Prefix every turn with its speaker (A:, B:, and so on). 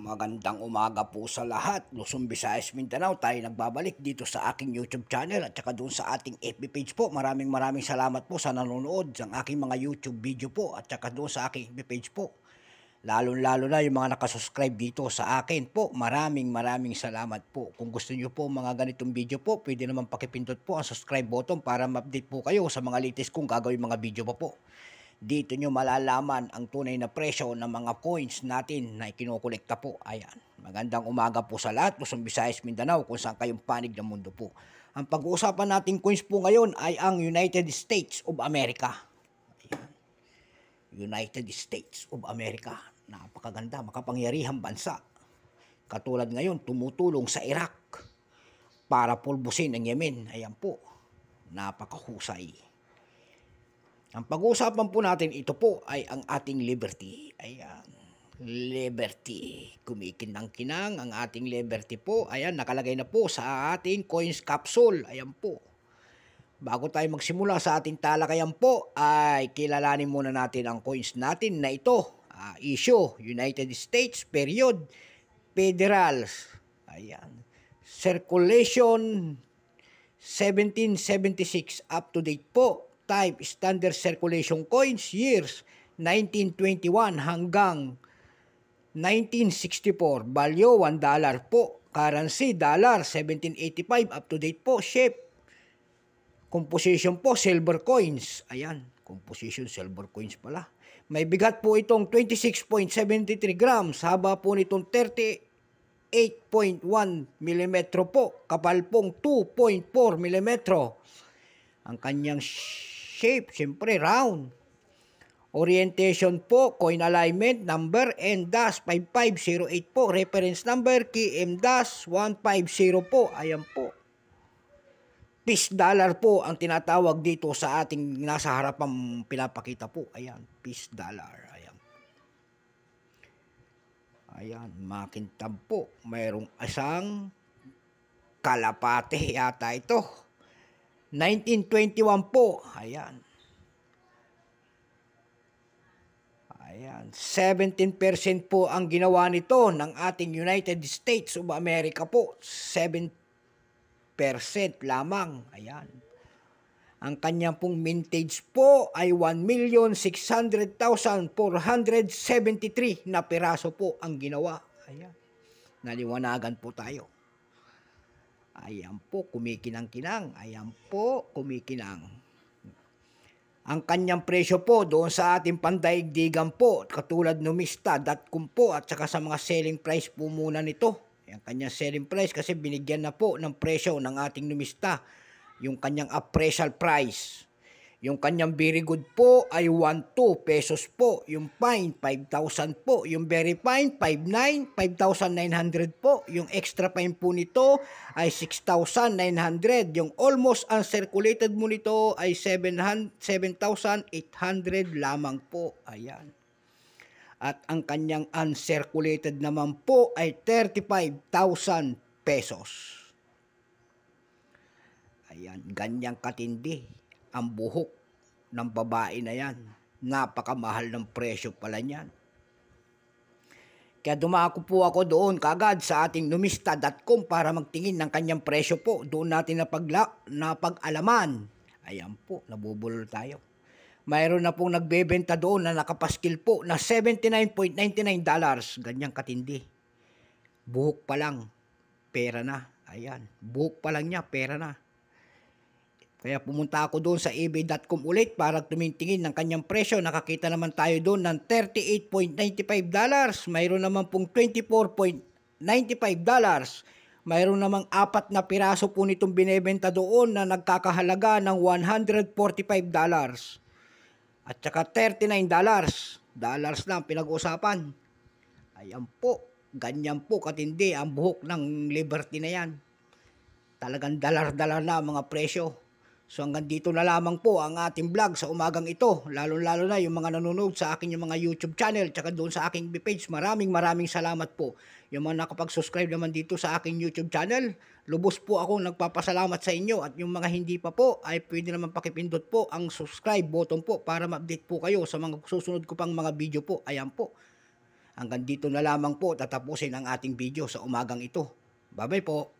A: Magandang umaga po sa lahat. Luzon, Visayas, Mindanao. Tayo nagbabalik dito sa aking YouTube channel at saka doon sa ating FB page po. Maraming maraming salamat po sa nanonood sa aking mga YouTube video po at saka doon sa aking FB page po. Lalo-lalo na yung mga nakasubscribe dito sa akin po. Maraming maraming salamat po. Kung gusto niyo po mga ganitong video po, pwede naman pakipindot po ang subscribe button para ma-update po kayo sa mga latest kong gagawin mga video po. po. Dito nyo malalaman ang tunay na presyo ng mga coins natin na ikinokolekta po. Ayan. Magandang umaga po sa lahat. Luzon, Visayas, Mindanao kung saan kayong panig ng mundo po. Ang pag-uusapan natin coins po ngayon ay ang United States of America. Ayan. United States of America. Napakaganda, makapangyarihang bansa. Katulad ngayon, tumutulong sa Iraq para pulbusin ang Yemen. Ayan po, napakahusay. Ang pag-uusapan po natin, ito po ay ang ating liberty. Ayan, liberty. Kumikinang-kinang ang ating liberty po. Ayan, nakalagay na po sa ating coins capsule. Ayan po. Bago tayo magsimula sa ating talakayan po, ay kilalanin muna natin ang coins natin na ito. Uh, issue, United States, period, federals. Ayan. Circulation, 1776 up to date po type standard circulation coins years 1921 hanggang 1964. Value 1 dollar po. Currency dollar 1785 up to date po. Shape composition po silver coins. Ayan, composition silver coins pala. May bigat po itong 26.73 grams. Haba po nitong 38.1 mm po, kapal pong 2.4 mm. Ang kanyang shape, syempre round. Orientation po, coin alignment, number n 5508 po. Reference number, KM-150 po. Ayan po. Peace dollar po ang tinatawag dito sa ating nasa harapang pinapakita po. Ayan, peace dollar. Ayan. Ayan, makintab po. Mayroong isang kalapate yata ito. 1921 po. Ayan. Ayan. 17% po ang ginawa nito ng ating United States of America po. 7% lamang. Ayan. Ang kanyang pong mintage po ay 1,600,473 na piraso po ang ginawa. Ayan. Naliwanagan po tayo. Ayan po, kumikinang-kinang. Ayan po, kumikinang. Ang kanyang presyo po doon sa ating pandaigdigan po, katulad numista.com po at saka sa mga selling price po muna nito. Ang kanyang selling price kasi binigyan na po ng presyo ng ating numista, yung kanyang appraisal price. Yung kanyang very good po ay 1,2 pesos po. Yung fine, 5,000 po. Yung very fine, 5,900, 5,900 po. Yung extra fine po nito ay 6,900. Yung almost uncirculated mo nito ay 7,800 lamang po. Ayan. At ang kanyang uncirculated naman po ay 35,000 pesos. Ayan, ganyang katindi ang buhok ng babae na yan. Napakamahal ng presyo pala niyan. Kaya dumako po ako doon kagad sa ating numista.com para magtingin ng kanyang presyo po. Doon natin napagla, napag-alaman. Ayan po, nabubulol tayo. Mayroon na pong nagbebenta doon na nakapaskil po na 79.99 dollars. Ganyang katindi. Buhok pa lang, pera na. Ayan, buhok pa lang niya, pera na. Kaya pumunta ako doon sa ebay.com ulit para tumintingin ng kanyang presyo. Nakakita naman tayo doon ng 38.95 dollars. Mayroon naman pong 24.95 dollars. Mayroon namang apat na piraso po nitong binebenta doon na nagkakahalaga ng 145 dollars. At saka 39 dollars. Dollars lang pinag-usapan. Ayan po. Ganyan po katindi ang buhok ng Liberty na yan. Talagang dalar-dalar na mga presyo. So hanggang dito na lamang po ang ating vlog sa umagang ito. Lalo-lalo na yung mga nanonood sa akin yung mga YouTube channel tsaka doon sa aking page. Maraming maraming salamat po. Yung mga nakapag-subscribe naman dito sa aking YouTube channel, lubos po ako nagpapasalamat sa inyo. At yung mga hindi pa po ay pwede naman pakipindot po ang subscribe button po para ma-update po kayo sa mga susunod ko pang mga video po. Ayan po. Hanggang dito na lamang po tatapusin ang ating video sa umagang ito. Bye-bye po.